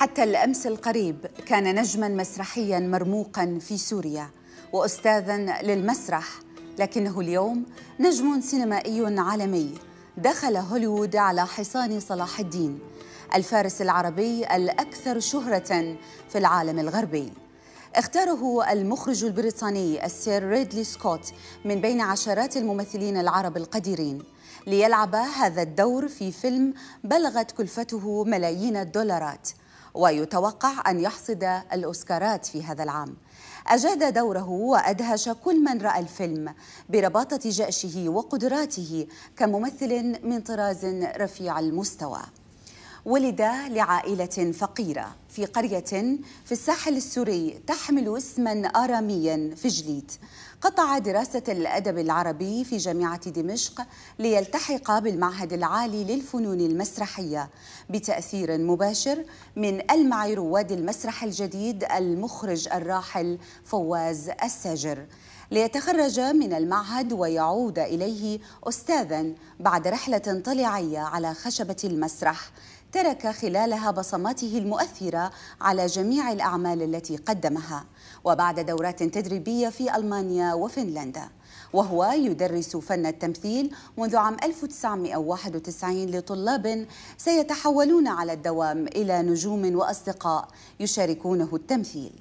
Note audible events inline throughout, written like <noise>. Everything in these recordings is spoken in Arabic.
حتى الامس القريب كان نجما مسرحيا مرموقا في سوريا واستاذا للمسرح لكنه اليوم نجم سينمائي عالمي دخل هوليوود على حصان صلاح الدين الفارس العربي الاكثر شهره في العالم الغربي اختاره المخرج البريطاني السير ريدلي سكوت من بين عشرات الممثلين العرب القديرين ليلعب هذا الدور في فيلم بلغت كلفته ملايين الدولارات ويتوقع أن يحصد الأوسكارات في هذا العام أجاد دوره وأدهش كل من رأى الفيلم برباطة جأشه وقدراته كممثل من طراز رفيع المستوى ولد لعائلة فقيرة في قرية في الساحل السوري تحمل اسما آراميا في جليت قطع دراسة الأدب العربي في جامعة دمشق ليلتحق بالمعهد العالي للفنون المسرحية بتأثير مباشر من ألمع رواد المسرح الجديد المخرج الراحل فواز الساجر ليتخرج من المعهد ويعود إليه أستاذا بعد رحلة طليعية على خشبة المسرح ترك خلالها بصماته المؤثرة على جميع الأعمال التي قدمها وبعد دورات تدريبية في ألمانيا وفنلندا وهو يدرس فن التمثيل منذ عام 1991 لطلاب سيتحولون على الدوام إلى نجوم وأصدقاء يشاركونه التمثيل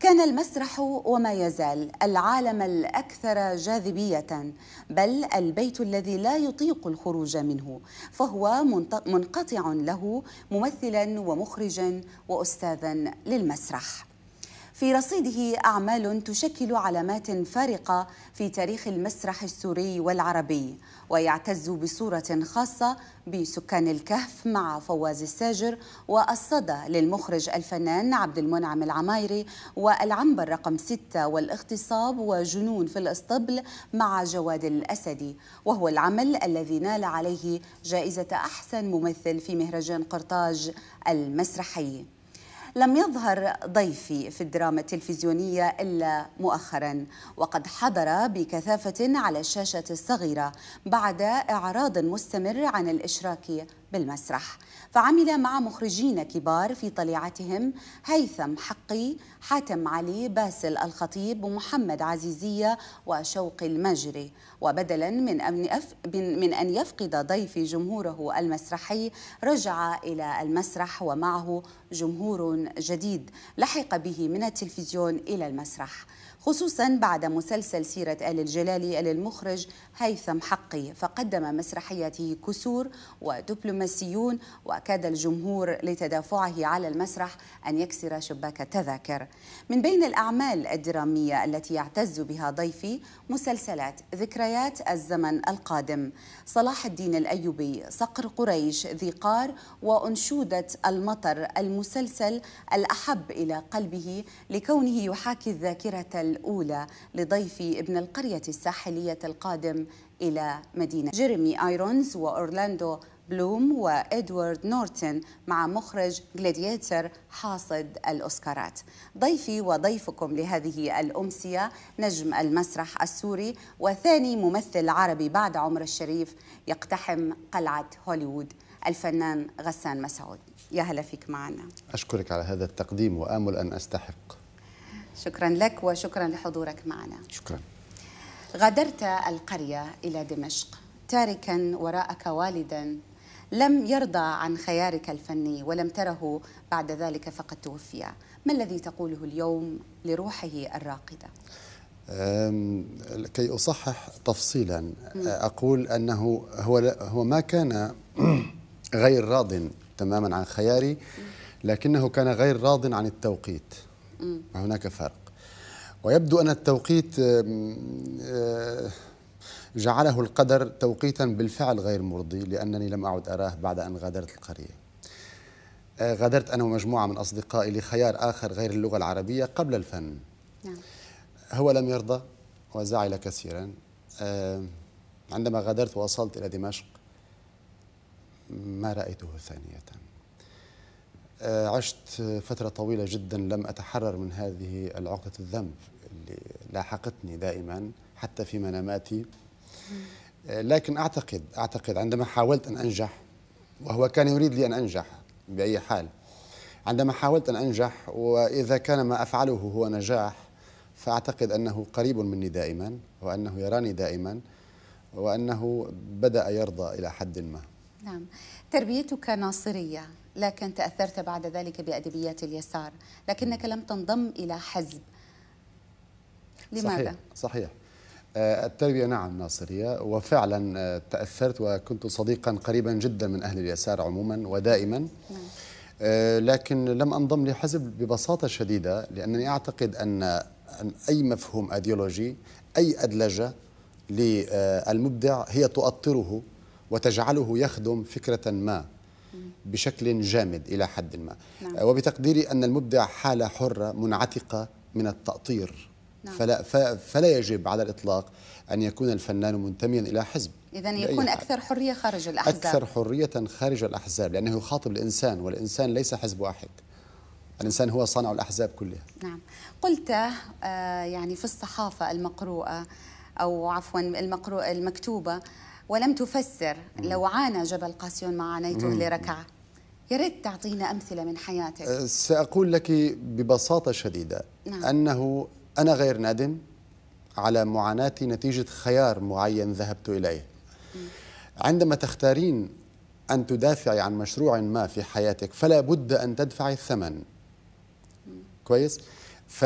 كان المسرح وما يزال العالم الاكثر جاذبيه بل البيت الذي لا يطيق الخروج منه فهو منقطع له ممثلا ومخرجا واستاذا للمسرح في رصيده أعمال تشكل علامات فارقة في تاريخ المسرح السوري والعربي ويعتز بصورة خاصة بسكان الكهف مع فواز الساجر والصدى للمخرج الفنان عبد المنعم العمايري والعنبر رقم ستة والاغتصاب وجنون في الاسطبل مع جواد الأسدي وهو العمل الذي نال عليه جائزة أحسن ممثل في مهرجان قرطاج المسرحي لم يظهر ضيفي في الدراما التلفزيونية إلا مؤخرا وقد حضر بكثافة على الشاشة الصغيرة بعد إعراض مستمر عن الإشراك بالمسرح فعمل مع مخرجين كبار في طليعتهم هيثم حقي حاتم علي باسل الخطيب ومحمد عزيزية وشوقي المجري وبدلا من أن, من أن يفقد ضيف جمهوره المسرحي رجع إلى المسرح ومعه جمهور جديد لحق به من التلفزيون إلى المسرح خصوصا بعد مسلسل سيرة آل الجلالي للمخرج هيثم حقي فقدم مسرحيته كسور ودبلوماسيون وكاد الجمهور لتدافعه على المسرح أن يكسر شباك التذاكر من بين الأعمال الدرامية التي يعتز بها ضيفي مسلسلات ذكريات الزمن القادم صلاح الدين الأيوبي صقر قريش ذي قار وأنشودة المطر المسلسل الأحب إلى قلبه لكونه يحاكي الذاكرة الأولى لضيف ابن القرية الساحلية القادم إلى مدينة جيريمي آيرونز وأورلاندو بلوم وإدوارد نورتن مع مخرج جلاديتر حاصد الأوسكارات ضيفي وضيفكم لهذه الأمسية نجم المسرح السوري وثاني ممثل عربي بعد عمر الشريف يقتحم قلعة هوليوود الفنان غسان مسعود يا هلا فيك معنا أشكرك على هذا التقديم وآمل أن أستحق شكرا لك وشكرا لحضورك معنا شكرا غادرت القرية إلى دمشق تاركا وراءك والدا لم يرضى عن خيارك الفني ولم تره بعد ذلك فقد توفي ما الذي تقوله اليوم لروحه الراقدة؟ كي أصحح تفصيلا أقول أنه هو, هو ما كان غير راض تماما عن خياري لكنه كان غير راض عن التوقيت وهناك فرق ويبدو أن التوقيت آه، آه، جعله القدر توقيتا بالفعل غير مرضي لأنني لم أعد أراه بعد أن غادرت القرية آه، غادرت أنا ومجموعة من أصدقائي لخيار آخر غير اللغة العربية قبل الفن نعم. هو لم يرضى وزعل كثيرا عندما غادرت ووصلت إلى دمشق ما رأيته ثانية آه، عشت فترة طويلة جدا لم أتحرر من هذه العقدة الذنب اللي لاحقتني دائما حتى في مناماتي آه، لكن أعتقد أعتقد عندما حاولت أن أنجح وهو كان يريد لي أن أنجح بأي حال عندما حاولت أن أنجح وإذا كان ما أفعله هو نجاح فأعتقد أنه قريب مني دائما وأنه يراني دائما وأنه بدأ يرضى إلى حد ما نعم تربيتك ناصرية لكن تأثرت بعد ذلك بأدبيات اليسار لكنك لم تنضم إلى حزب لماذا؟ صحيح, صحيح. آه، التربية نعم ناصرية وفعلا آه، تأثرت وكنت صديقا قريبا جدا من أهل اليسار عموما ودائما نعم. آه، لكن لم أنضم لحزب ببساطة شديدة لأنني أعتقد أن أي مفهوم أيديولوجي أي أدلجة للمبدع هي تؤطره وتجعله يخدم فكرة ما بشكل جامد إلى حد ما نعم. آه، وبتقديري أن المبدع حالة حرة منعتقة من التأطير نعم. فلا, فلا يجب على الإطلاق أن يكون الفنان منتميا إلى حزب إذا يكون أكثر حرية خارج الأحزاب أكثر حرية خارج الأحزاب لأنه يخاطب الإنسان والإنسان ليس حزب واحد الإنسان هو صانع الأحزاب كلها نعم قلت آه يعني في الصحافة المقروءة أو عفوا المقروءة المكتوبة ولم تفسر لو عانى جبل قاسيون ما عانيته لركعة يا ريت تعطينا أمثلة من حياتك أه، سأقول لك ببساطة شديدة نعم. أنه أنا غير نادم على معاناتي نتيجة خيار معين ذهبت إليه عندما تختارين أن تدافعي عن مشروع ما في حياتك فلا بد أن تدفعي الثمن كويس؟ ف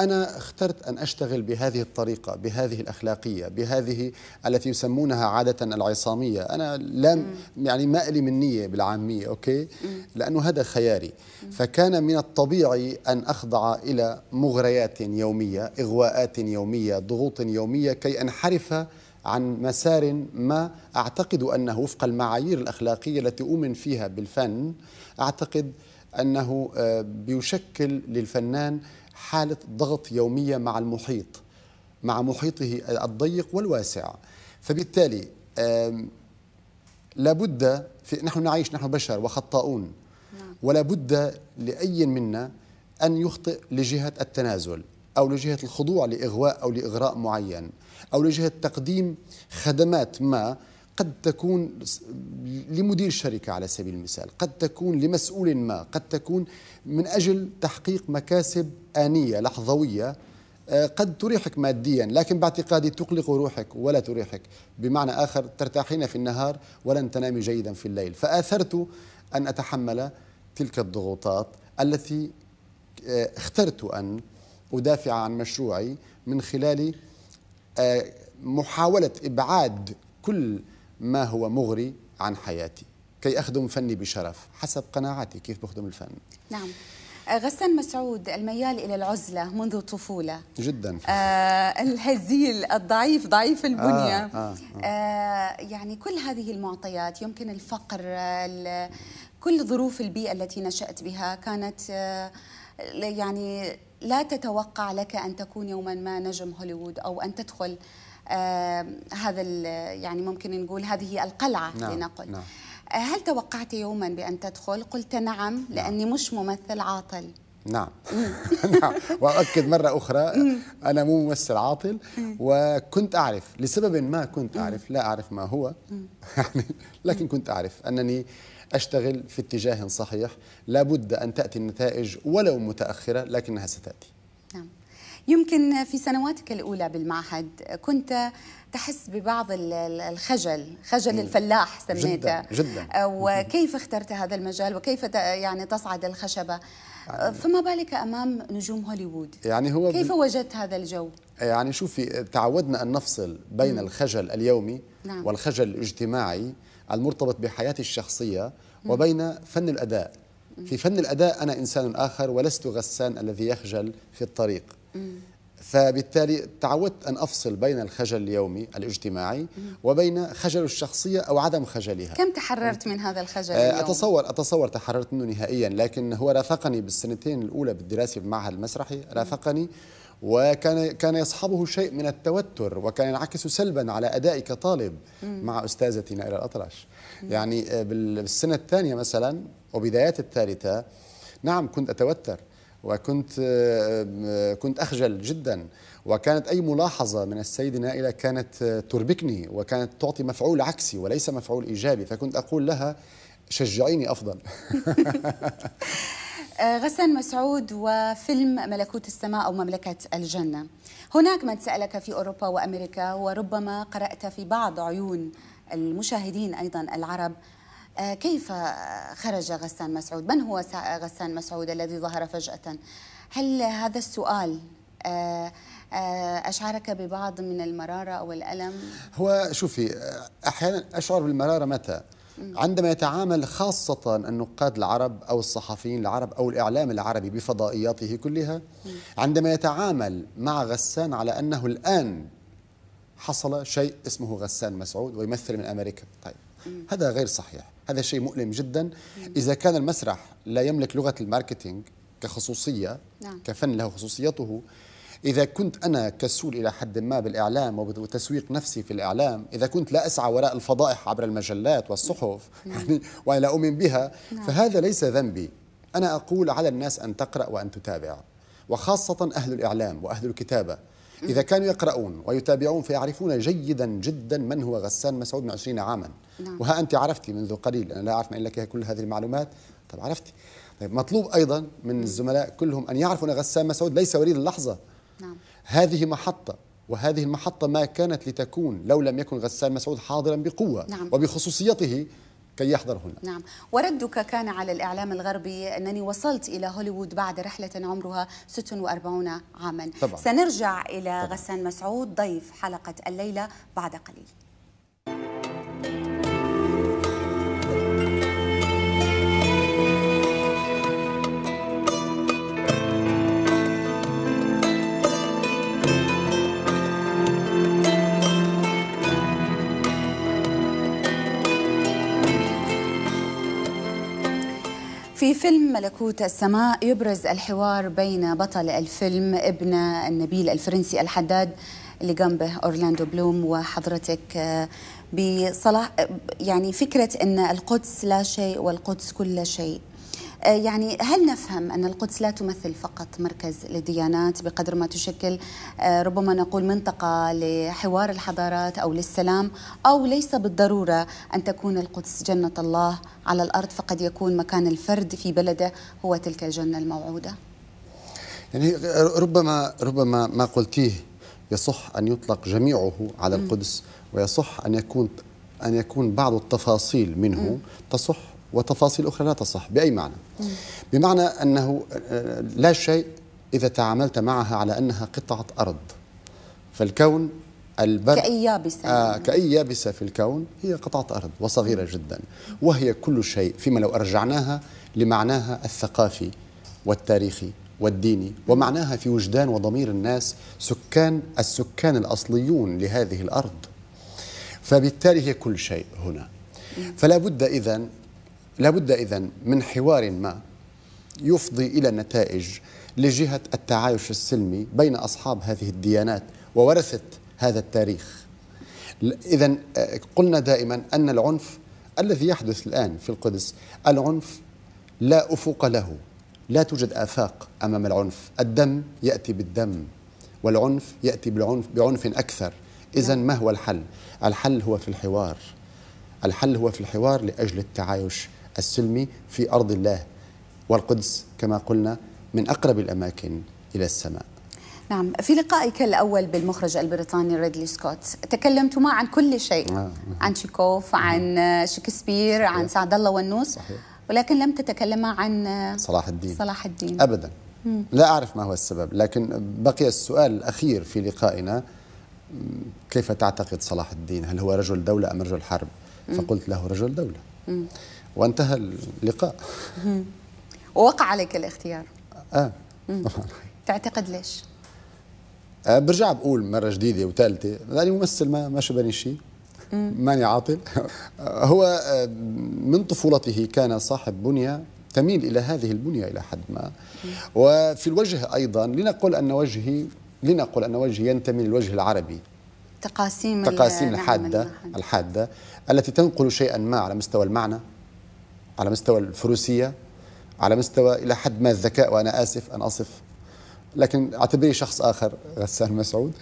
أنا اخترت أن أشتغل بهذه الطريقة بهذه الأخلاقية بهذه التي يسمونها عادة العصامية أنا لم يعني ما لي من نية بالعامية أوكي لأنه هذا خياري فكان من الطبيعي أن أخضع إلى مغريات يومية إغواءات يومية ضغوط يومية كي أنحرف عن مسار ما أعتقد أنه وفق المعايير الأخلاقية التي أؤمن فيها بالفن أعتقد أنه آه، بيشكل للفنان حالة ضغط يومية مع المحيط مع محيطه الضيق والواسع فبالتالي لابد في نحن نعيش نحن بشر وخطاؤون نعم. ولا بد لأي منا أن يخطئ لجهة التنازل أو لجهة الخضوع لإغواء أو لإغراء معين أو لجهة تقديم خدمات ما قد تكون لمدير الشركة على سبيل المثال قد تكون لمسؤول ما قد تكون من أجل تحقيق مكاسب آنية لحظوية آه، قد تريحك ماديا لكن باعتقادي تقلق روحك ولا تريحك بمعنى آخر ترتاحين في النهار ولن تنامي جيدا في الليل فآثرت أن أتحمل تلك الضغوطات التي آه، اخترت أن أدافع عن مشروعي من خلال آه، محاولة إبعاد كل ما هو مغري عن حياتي كي أخدم فني بشرف حسب قناعاتي كيف بخدم الفن نعم آه، غسان مسعود الميال إلى العزلة منذ الطفولة جدا آه الهزيل الضعيف ضعيف البنية آه آه آه. آه يعني كل هذه المعطيات يمكن الفقر كل ظروف البيئة التي نشأت بها كانت آه يعني لا تتوقع لك أن تكون يوما ما نجم هوليوود أو أن تدخل هذا يعني ممكن نقول هذه القلعة نعم. لنقل نعم. آه، هل توقعت يوما بأن تدخل؟ قلت نعم, نعم. لأني مش ممثل عاطل نعم <laughs> نعم واؤكد مره اخرى انا مو ممثل عاطل وكنت اعرف لسبب ما كنت اعرف لا اعرف ما هو <laughs> يعني لكن كنت اعرف انني اشتغل في اتجاه صحيح لابد ان تاتي النتائج ولو متاخره لكنها ستاتي يمكن في سنواتك الأولى بالمعهد كنت تحس ببعض الخجل خجل الفلاح سميته جدا, جدا. آه، وكيف اخترت هذا المجال وكيف يعني تصعد الخشبة آه، يعني فما بالك أمام نجوم هوليوود يعني هو كيف وجدت هذا الجو؟ يعني شوفي تعودنا أن نفصل بين الخجل اليومي نعم. والخجل الاجتماعي المرتبط بحياتي الشخصية وبين فن الأداء في فن الأداء أنا إنسان آخر ولست غسان الذي يخجل في الطريق فبالتالي تعودت أن أفصل بين الخجل اليومي الاجتماعي وبين خجل الشخصية أو عدم خجلها كم تحررت من هذا الخجل آه، اليوم؟ أتصور, أتصور تحررت منه نهائيا لكن هو رافقني بالسنتين الأولى بالدراسة بمعهد المسرحي رافقني وكان كان يصحبه شيء من التوتر وكان ينعكس سلبا على ادائي كطالب مع استاذتي نائله الاطرش يعني آه، بالسنه الثانيه مثلا وبدايات الثالثه نعم كنت اتوتر وكنت آه، كنت أخجل جدا وكانت أي ملاحظة من السيدة نائلة كانت آه، تربكني وكانت تعطي مفعول عكسي وليس مفعول إيجابي فكنت أقول لها شجعيني أفضل <laughs> آه، غسان مسعود وفيلم ملكوت السماء أو مملكة الجنة هناك من سألك في أوروبا وأمريكا وربما قرأت في بعض عيون المشاهدين أيضا العرب آه، كيف خرج غسان مسعود؟ من هو آه، غسان مسعود الذي ظهر فجأة؟ هل هذا السؤال آه، أشعرك ببعض من المرارة أو الألم؟ هو شوفي أحيانا أشعر بالمرارة متى؟ عندما يتعامل خاصة النقاد العرب أو الصحفيين العرب أو الإعلام العربي بفضائياته كلها عندما يتعامل مع غسان على أنه الآن حصل شيء اسمه غسان مسعود ويمثل من أمريكا طيب هذا غير صحيح هذا شيء مؤلم جدا إذا كان المسرح لا يملك لغة الماركتينج كخصوصية نعم. كفن له خصوصيته إذا كنت أنا كسول إلى حد ما بالإعلام وتسويق نفسي في الإعلام إذا كنت لا أسعى وراء الفضائح عبر المجلات والصحف نعم. يعني وأنا لا أؤمن بها نعم. فهذا ليس ذنبي أنا أقول على الناس أن تقرأ وأن تتابع وخاصة أهل الإعلام وأهل الكتابة إذا كانوا يقرؤون ويتابعون فيعرفون جيدا جدا من هو غسان مسعود من 20 عاما نعم. وها أنت عرفتي منذ قليل أنا لا أعرف من لك كل هذه المعلومات طب عرفتي طيب مطلوب أيضا من نعم. الزملاء كلهم أن يعرفوا أن غسان مسعود ليس وليد اللحظة نعم. هذه محطة وهذه المحطة ما كانت لتكون لو لم يكن غسان مسعود حاضرا بقوة نعم. وبخصوصيته كي يحضر هنا نعم وردك كان على الإعلام الغربي أنني وصلت إلى هوليوود بعد رحلة عمرها 46 عاما طبعا. سنرجع إلى طبعا. غسان مسعود ضيف حلقة الليلة بعد قليل في فيلم ملكوت السماء يبرز الحوار بين بطل الفيلم ابن النبيل الفرنسي الحداد اللي قام به اورلاندو بلوم وحضرتك آه، بصلاح آه، يعني فكره ان القدس لا شيء والقدس كل شيء آه، يعني هل نفهم أن القدس لا تمثل فقط مركز للديانات بقدر ما تشكل آه، ربما نقول منطقة لحوار الحضارات أو للسلام أو ليس بالضرورة أن تكون القدس جنة الله على الأرض فقد يكون مكان الفرد في بلده هو تلك الجنة الموعودة يعني ربما ربما ما قلتيه يصح أن يطلق جميعه على القدس ويصح أن يكون أن يكون بعض التفاصيل منه تصح وتفاصيل أخرى لا تصح بأي معنى بمعنى أنه آه، لا شيء إذا تعاملت معها على أنها قطعة أرض فالكون البر كأي يابسة آه كأي يابسة في الكون هي قطعة أرض وصغيرة جدا وهي كل شيء فيما لو أرجعناها لمعناها الثقافي والتاريخي والديني ومعناها في وجدان وضمير الناس سكان السكان الأصليون لهذه الأرض فبالتالي هي كل شيء هنا فلا بد إذا لابد إذا من حوار ما يفضي إلى نتائج لجهة التعايش السلمي بين أصحاب هذه الديانات وورثة هذا التاريخ إذا آه، قلنا دائما أن العنف الذي يحدث الآن في القدس العنف لا أفق له لا توجد آفاق أمام العنف الدم يأتي بالدم والعنف يأتي بالعنف بعنف أكثر إذا ما هو الحل؟ الحل هو في الحوار الحل هو في الحوار لأجل التعايش السلمي في أرض الله والقدس كما قلنا من أقرب الأماكن إلى السماء نعم في لقائك الأول بالمخرج البريطاني ريدلي سكوت تكلمتما عن كل شيء آه. عن شيكوف عن شكسبير عن سعد الله والنوس ولكن لم تتكلما عن صلاح الدين صلاح الدين أبدا لا أعرف ما هو السبب لكن بقي السؤال الأخير في لقائنا كيف تعتقد صلاح الدين هل هو رجل دولة أم رجل حرب فقلت له رجل دولة وانتهى اللقاء ووقع عليك الاختيار اه تعتقد ليش؟ آه برجع بقول مره جديده وثالثه لاني يعني ممثل ما ما شبني شيء ماني عاطل <laughs> هو آه، من طفولته كان صاحب بنيه تميل الى هذه البنيه الى حد ما وفي الوجه ايضا لنقل ان وجهي لنقل ان وجهي ينتمي للوجه العربي تقاسيم تقاسيم نعم، الحاده نعم، نعم. الحاده التي تنقل شيئا ما على مستوى المعنى على مستوى الفروسية على مستوى إلى حد ما الذكاء وأنا آسف أن أصف لكن اعتبريه شخص آخر غسان مسعود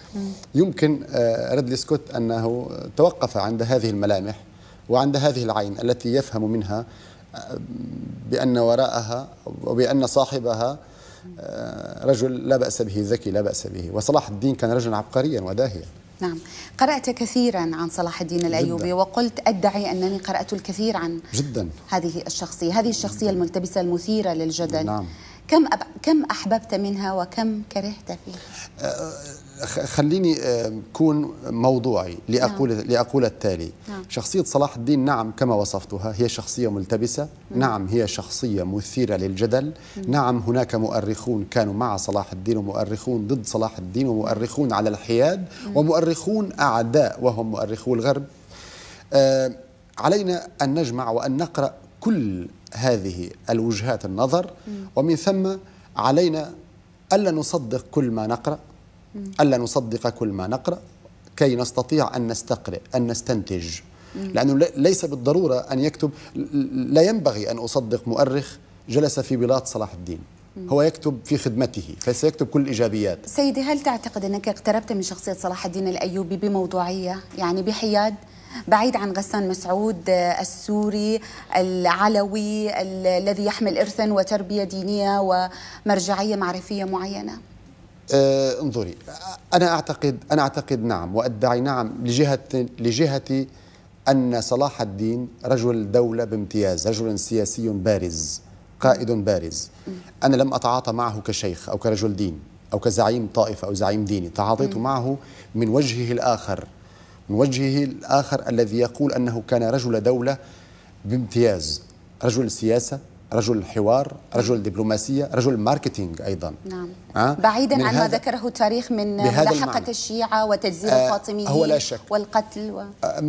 يمكن آه، ريدلي سكوت أنه توقف عند هذه الملامح وعند هذه العين التي يفهم منها آه، بأن وراءها وبأن صاحبها آه، رجل لا بأس به ذكي لا بأس به وصلاح الدين كان رجلا عبقريا وداهيا نعم قرأت كثيرا عن صلاح الدين الأيوبي جداً. وقلت أدعي أنني قرأت الكثير عن جدا هذه الشخصية هذه الشخصية الملتبسة المثيرة للجدل نعم كم أب... كم أحببت منها وكم كرهت فيها؟ أه خليني آه، كون موضوعي لأقول, نعم. لأقول التالي نعم. شخصية صلاح الدين نعم كما وصفتها هي شخصية ملتبسة مم. نعم. نعم هي شخصية مثيرة للجدل مم. نعم. نعم هناك مؤرخون كانوا مع صلاح الدين ومؤرخون ضد صلاح الدين ومؤرخون على الحياد مم. نعم. ومؤرخون أعداء وهم مؤرخو الغرب آه علينا أن نجمع وأن نقرأ كل هذه الوجهات النظر مم. ومن ثم علينا ألا نصدق كل ما نقرأ ألا نصدق كل ما نقرأ كي نستطيع أن نستقرئ أن نستنتج لأنه ليس بالضرورة أن يكتب لا ينبغي أن أصدق مؤرخ جلس في بلاط صلاح الدين هو يكتب في خدمته فسيكتب كل الإيجابيات سيدي هل تعتقد أنك اقتربت من شخصية صلاح الدين الأيوبي بموضوعية يعني بحياد بعيد عن غسان مسعود آه، السوري العلوي الذي يحمل إرثا وتربية دينية ومرجعية معرفية معينة آه انظري انا اعتقد انا اعتقد نعم وادعي نعم لجهه لجهتي ان صلاح الدين رجل دوله بامتياز، رجل سياسي بارز، قائد بارز. انا لم اتعاطى معه كشيخ او كرجل دين او كزعيم طائفه او زعيم ديني، تعاطيت معه من وجهه الاخر. من وجهه الاخر الذي يقول انه كان رجل دوله بامتياز، رجل سياسه رجل حوار رجل دبلوماسية رجل ماركتينج أيضا نعم أه؟ بعيدا عن ما ذكره التاريخ من ملاحقة الشيعة وتجزير آه الفاطميين هو لا شك والقتل و... آه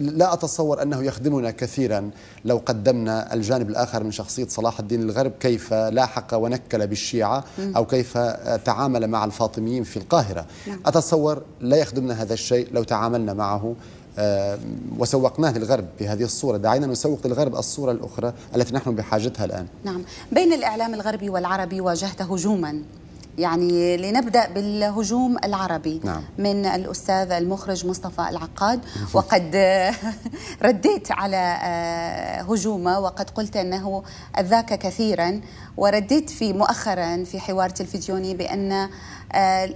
لا أتصور أنه يخدمنا كثيرا لو قدمنا الجانب الآخر من شخصية صلاح الدين الغرب كيف لاحق ونكل بالشيعة أو كيف تعامل مع الفاطميين في القاهرة نعم. أتصور لا يخدمنا هذا الشيء لو تعاملنا معه آه، وسوقناه للغرب بهذه الصورة دعينا نسوق للغرب الصورة الأخرى التي نحن بحاجتها الآن نعم بين الإعلام الغربي والعربي واجهت هجوما يعني لنبدأ بالهجوم العربي نعم. من الأستاذ المخرج مصطفى العقاد نعم. وقد <laughs> رديت على آه، هجومه وقد قلت أنه أذاك كثيرا ورديت في مؤخرا في حوار تلفزيوني بأن آه،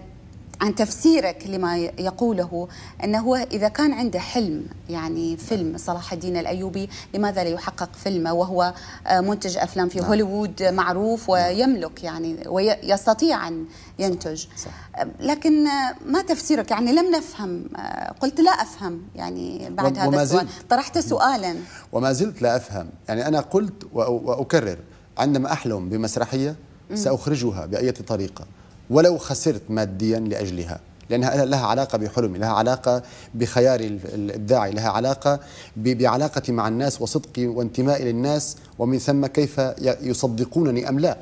عن تفسيرك لما يقوله أنه هو إذا كان عنده حلم يعني فيلم صلاح الدين الأيوبي لماذا لا يحقق فيلمه وهو آه، منتج أفلام في نعم. هوليوود معروف ويملك يعني ويستطيع أن ينتج آه، لكن آه، ما تفسيرك يعني لم نفهم قلت لا أفهم يعني بعد هذا السؤال طرحت سؤالا وما زلت لا أفهم يعني أنا قلت وأكرر عندما أحلم بمسرحية سأخرجها بأية طريقة ولو خسرت ماديا لأجلها لأنها لها علاقة بحلمي لها علاقة بخياري الإبداعي لها علاقة بعلاقتي مع الناس وصدقي وانتمائي للناس ومن ثم كيف يصدقونني أم لا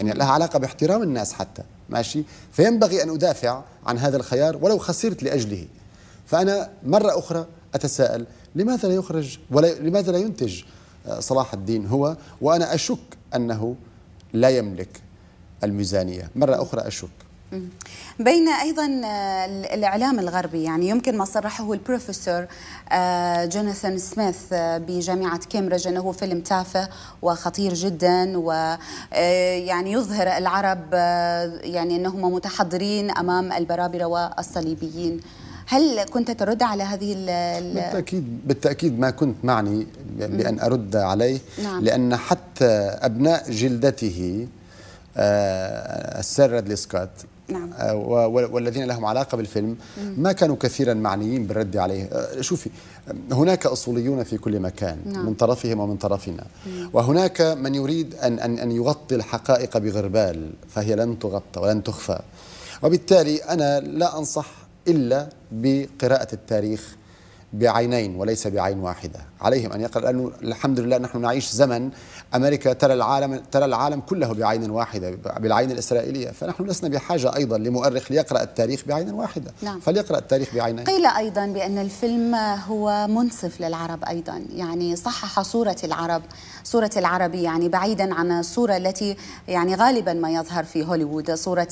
يعني لها علاقة باحترام الناس حتى ماشي فينبغي أن أدافع عن هذا الخيار ولو خسرت لأجله فأنا مرة أخرى أتساءل لماذا لا يخرج ولا لماذا لا ينتج آه، صلاح الدين هو وأنا أشك أنه لا يملك الميزانية مرة أخرى أشك بين ايضا آه، الاعلام الغربي يعني يمكن ما صرحه البروفيسور آه، جوناثان سميث آه، بجامعه كامبريدج انه فيلم تافه وخطير جدا ويعني يظهر العرب يعني انهم متحضرين امام البرابره والصليبيين هل كنت ترد على هذه الـ بالتاكيد بالتاكيد ما كنت معني بان ارد عليه نعم. لان حتى ابناء جلدته آه، السير ريدلي سكوت نعم. آه، والذين لهم علاقة بالفيلم ما كانوا كثيرا معنيين بالرد عليه آه، شوفي هناك أصوليون في كل مكان نعم. من طرفهم ومن طرفنا مم. وهناك من يريد أن, أن, أن يغطي الحقائق بغربال فهي لن تغطى ولن تخفى وبالتالي أنا لا أنصح إلا بقراءة التاريخ بعينين وليس بعين واحدة عليهم أن يقرأ لأنه الحمد لله نحن نعيش زمن أمريكا ترى العالم ترى العالم كله بعين واحدة بالعين الإسرائيلية فنحن لسنا بحاجة أيضا لمؤرخ ليقرأ التاريخ بعين واحدة نعم. فليقرأ التاريخ بعينين قيل أيضا بأن الفيلم هو منصف للعرب أيضا يعني صحح صورة العرب صورة العربي يعني بعيدا عن الصورة التي يعني غالبا ما يظهر في هوليوود صورة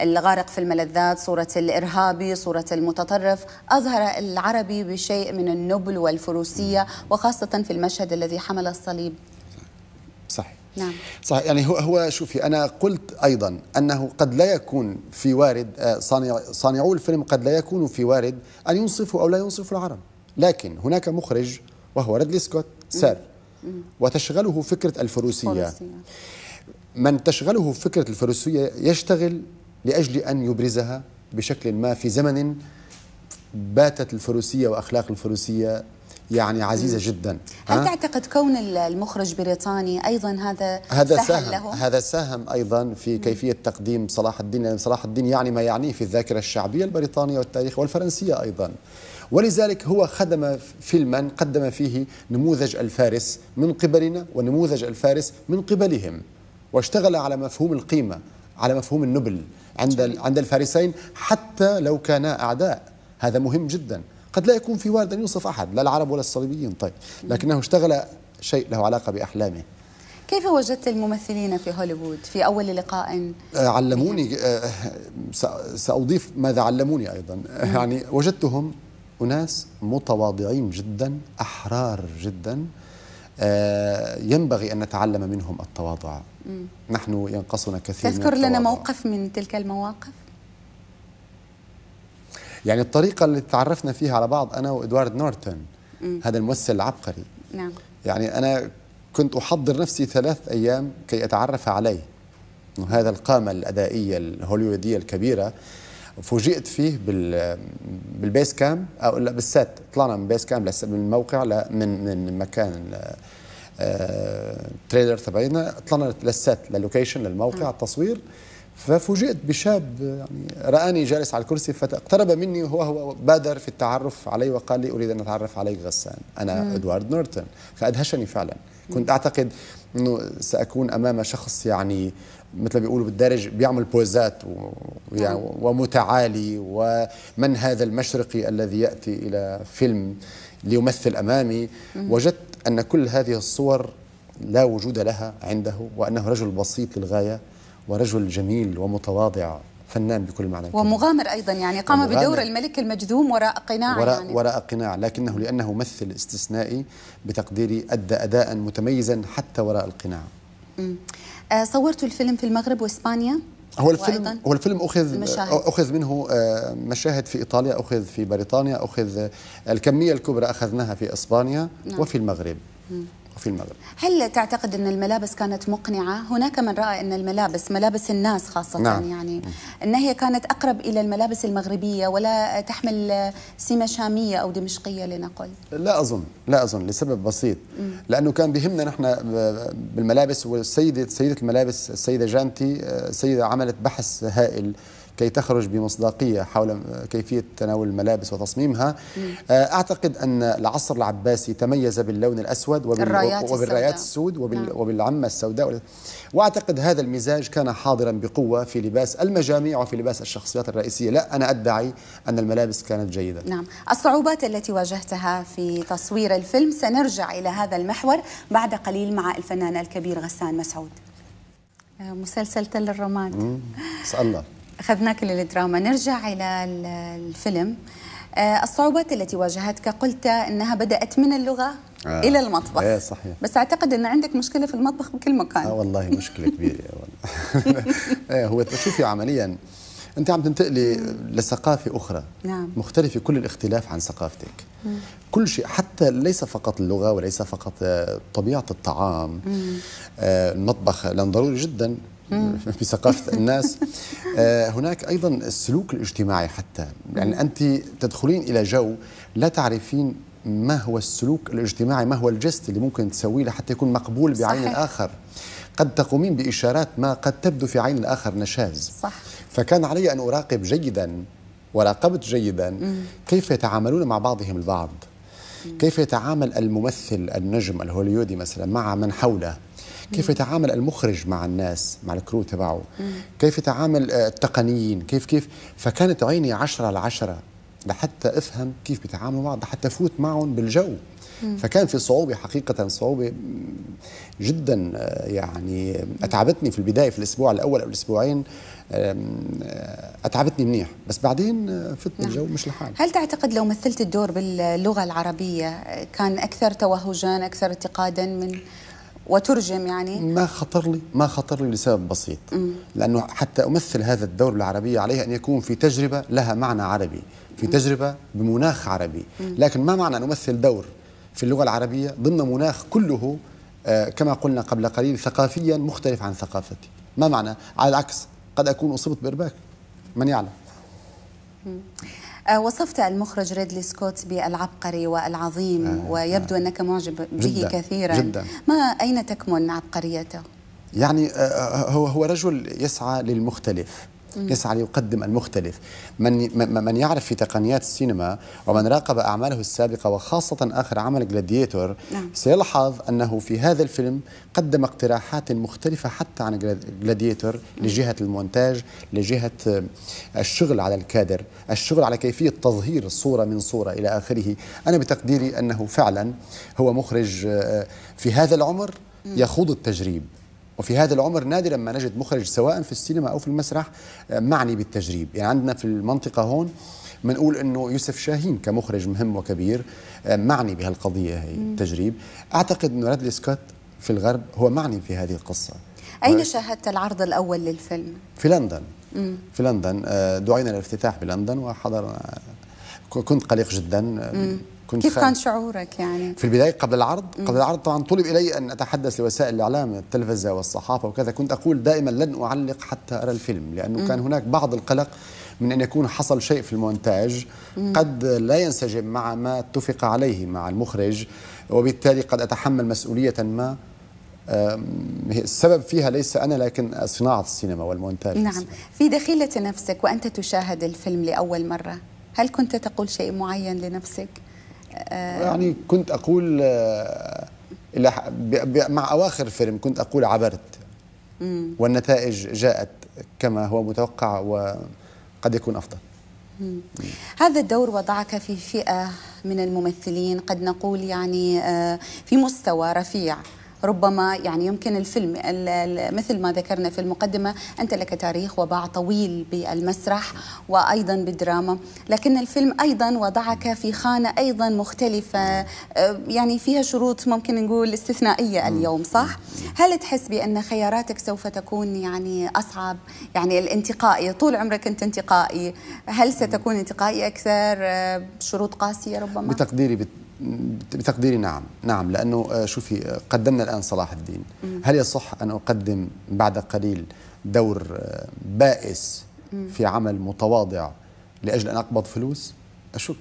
الغارق في الملذات صورة الإرهابي صورة المتطرف أظهر العربي بشيء من النبل والفروسية وخاصة في المشهد الذي حمل الصليب صحيح نعم صحيح يعني هو هو شوفي انا قلت ايضا انه قد لا يكون في وارد آه، صانع صانعو الفيلم قد لا يكونوا في وارد ان ينصفوا او لا ينصفوا العرب لكن هناك مخرج وهو ريدلي سكوت سار وتشغله فكره الفروسيه من تشغله فكره الفروسيه يشتغل لاجل ان يبرزها بشكل ما في زمن باتت الفروسية وأخلاق الفروسية يعني عزيزة جدا هل تعتقد كون المخرج بريطاني أيضا هذا هذا سهل سهم له؟ هذا ساهم أيضا في كيفية تقديم صلاح الدين لأن يعني صلاح الدين يعني ما يعنيه في الذاكرة الشعبية البريطانية والتاريخ والفرنسية أيضا ولذلك هو خدم فيلما قدم فيه نموذج الفارس من قبلنا ونموذج الفارس من قبلهم واشتغل على مفهوم القيمة على مفهوم النبل عند عند الفارسين حتى لو كانا أعداء هذا مهم جدا قد لا يكون في وارد أن يوصف أحد لا العرب ولا الصليبيين طيب لكنه اشتغل شيء له علاقة بأحلامه كيف وجدت الممثلين في هوليوود في أول لقاء؟ آه، علموني آه، سأضيف ماذا علموني أيضا يعني وجدتهم أناس متواضعين جدا أحرار جدا آه، ينبغي أن نتعلم منهم التواضع نحن ينقصنا كثير تذكر لنا موقف من تلك المواقف؟ يعني الطريقة اللي تعرفنا فيها على بعض أنا وإدوارد نورتون مم. هذا الممثل العبقري نعم يعني أنا كنت أحضر نفسي ثلاث أيام كي أتعرف عليه هذا القامة الأدائية الهوليوودية الكبيرة فوجئت فيه بال بالبيس كام او لا بالسات طلعنا من بيس كام من الموقع من من مكان التريلر آه، تبعينا طلعنا للسات للوكيشن للموقع التصوير ففوجئت بشاب يعني رآني جالس على الكرسي فاقترب مني وهو بادر في التعرف علي وقال لي أريد أن أتعرف عليك غسان أنا مم. إدوارد نورتون فأدهشني فعلا كنت أعتقد أنه سأكون أمام شخص يعني مثل ما بيقولوا بالدارج بيعمل بوزات و... يعني ومتعالي ومن هذا المشرقي الذي يأتي إلى فيلم ليمثل أمامي مم. وجدت أن كل هذه الصور لا وجود لها عنده وأنه رجل بسيط للغاية ورجل جميل ومتواضع فنان بكل معنى ومغامر ايضا يعني قام بدور الملك المجذوم وراء قناع وراء, يعني. وراء قناع لكنه لانه ممثل استثنائي بتقديري ادى اداء متميزا حتى وراء القناع أه صورت الفيلم في المغرب واسبانيا هو الفيلم هو الفيلم اخذ المشاهد. اخذ منه آه، مشاهد في ايطاليا اخذ في بريطانيا اخذ آه، الكميه الكبرى اخذناها في اسبانيا نعم. وفي المغرب م. في المغرب هل تعتقد أن الملابس كانت مقنعة؟ هناك من رأى أن الملابس ملابس الناس خاصة نعم. يعني أن هي كانت أقرب إلى الملابس المغربية ولا تحمل سمة شامية أو دمشقية لنقل لا أظن لا أظن لسبب بسيط م. لأنه كان بهمنا نحن آه، بالملابس والسيدة سيدة الملابس السيدة جانتي آه، سيده عملت بحث هائل كي تخرج بمصداقية حول كيفية تناول الملابس وتصميمها آه، أعتقد أن العصر العباسي تميز باللون الأسود وبال وبالرايات السود وبال نعم. وبالعمة السوداء وأعتقد هذا المزاج كان حاضرا بقوة في لباس المجاميع وفي لباس الشخصيات الرئيسية لا أنا أدعي أن الملابس كانت جيدة نعم الصعوبات التي واجهتها في تصوير الفيلم سنرجع إلى هذا المحور بعد قليل مع الفنانة الكبير غسان مسعود آه، مسلسل تل الرماد الله أخذناك للدراما نرجع إلى الفيلم آه، الصعوبات التي واجهتك قلت أنها بدأت من اللغة آه. إلى المطبخ إيه صحيح بس أعتقد أن عندك مشكلة في المطبخ بكل مكان آه والله مشكلة <laughs> كبيرة والله <laughs> إيه هو تشوفي عملياً انت عم تنتقلي لثقافه اخرى نعم. مختلفه كل الاختلاف عن ثقافتك مم. كل شيء حتى ليس فقط اللغه وليس فقط آه، طبيعه الطعام آه المطبخ لان ضروري جدا بثقافه الناس <laughs> آه، هناك ايضا السلوك الاجتماعي حتى يعني انت تدخلين الى جو لا تعرفين ما هو السلوك الاجتماعي ما هو الجست اللي ممكن تسويه لحتى يكون مقبول بعين صحيح. الاخر قد تقومين باشارات ما قد تبدو في عين الاخر نشاز صح فكان علي ان اراقب جيدا وراقبت جيدا كيف يتعاملون مع بعضهم البعض كيف يتعامل الممثل النجم الهوليودي مثلا مع من حوله كيف يتعامل المخرج مع الناس مع الكرو تبعه كيف يتعامل آه، التقنيين كيف كيف فكانت عيني عشرة على عشرة لحتى افهم كيف بيتعاملوا مع بعض لحتى افوت معهم بالجو فكان في صعوبة حقيقة صعوبة جدا آه، يعني أتعبتني في البداية في الأسبوع الأول أو الأسبوعين آه، أتعبتني منيح بس بعدين فتني نعم. الجو مش لحال هل تعتقد لو مثلت الدور باللغة العربية كان أكثر توهجا أكثر انتقادا من وترجم يعني ما خطر لي ما خطر لي لسبب بسيط مم. لانه حتى امثل هذا الدور العربيه عليه ان يكون في تجربه لها معنى عربي في مم. تجربه بمناخ عربي مم. لكن ما معنى ان امثل دور في اللغه العربيه ضمن مناخ كله آه كما قلنا قبل قليل ثقافيا مختلف عن ثقافتي ما معنى على العكس قد اكون اصبت بارباك من يعلم مم. آه، وصفت المخرج ريدلي سكوت بالعبقري والعظيم آه, آه. ويبدو آه أنك معجب به جداً كثيرا جدا ما أين تكمن عبقريته؟ يعني آه، هو هو رجل يسعى للمختلف يسعى ليقدم المختلف من من يعرف في تقنيات السينما ومن راقب أعماله السابقة وخاصة آخر عمل جلاديتور نعم. سيلحظ أنه في هذا الفيلم قدم اقتراحات مختلفة حتى عن جلاديتور لجهة المونتاج لجهة آه، الشغل على الكادر الشغل على كيفية تظهير صورة من صورة إلى آخره أنا بتقديري أنه فعلا هو مخرج آه، آه، في هذا العمر يخوض التجريب وفي هذا العمر نادرا ما نجد مخرج سواء في السينما أو في المسرح آه، معني بالتجريب يعني عندنا في المنطقة هون بنقول انه يوسف شاهين كمخرج مهم وكبير آه، معني بهالقضيه هي التجريب اعتقد انه رادلي سكوت في الغرب هو معني في هذه القصه اين شاهدت العرض الاول للفيلم في لندن مم. في لندن آه، دعينا للافتتاح بلندن وحضرنا كنت قلق جدا مم. كنت كيف كان شعورك يعني؟ في البداية قبل العرض مم. قبل العرض طبعا طلب إلي أن أتحدث لوسائل الإعلام التلفزة والصحافة وكذا كنت أقول دائما لن أعلق حتى أرى الفيلم لأنه مم. كان هناك بعض القلق من أن يكون حصل شيء في المونتاج مم. قد لا ينسجم مع ما اتفق عليه مع المخرج وبالتالي قد أتحمل مسؤولية ما السبب فيها ليس أنا لكن صناعة السينما والمونتاج نعم السينما. في دخيلة نفسك وأنت تشاهد الفيلم لأول مرة هل كنت تقول شيء معين لنفسك؟ يعني كنت اقول آه، مع اواخر الفيلم كنت اقول عبرت والنتائج جاءت كما هو متوقع وقد يكون افضل هذا الدور وضعك في فئه من الممثلين قد نقول يعني آه، في مستوى رفيع ربما يعني يمكن الفيلم مثل ما ذكرنا في المقدمة أنت لك تاريخ وباع طويل بالمسرح وأيضا بالدراما لكن الفيلم أيضا وضعك في خانة أيضا مختلفة آه، يعني فيها شروط ممكن نقول استثنائية اليوم صح؟ هل تحس بأن خياراتك سوف تكون يعني أصعب يعني الانتقائي طول عمرك أنت انتقائي هل ستكون انتقائي أكثر آه، شروط قاسية ربما؟ بتقديري بتقديري نعم نعم لأنه آه، شوفي آه، قدمنا الآن صلاح الدين هل يصح أن أقدم بعد قليل دور آه، بائس في عمل متواضع لأجل أن أقبض فلوس أشك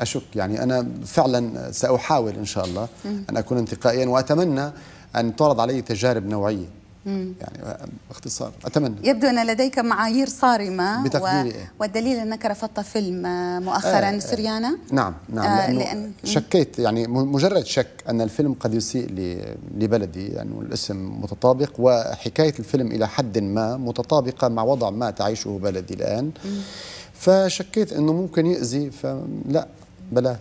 أشك يعني أنا فعلا سأحاول إن شاء الله أن أكون انتقائيا وأتمنى أن تعرض علي تجارب نوعية يعني باختصار اتمنى يبدو ان لديك معايير صارمه بتقديري و... إيه؟ والدليل انك رفضت فيلم مؤخرا آه, آه. سريانا نعم نعم آه لأن... شكيت يعني مجرد شك ان الفيلم قد يسيء لبلدي لانه يعني الاسم متطابق وحكايه الفيلم الى حد ما متطابقه مع وضع ما تعيشه بلدي الان مم. فشكيت انه ممكن يؤذي فلا بلاه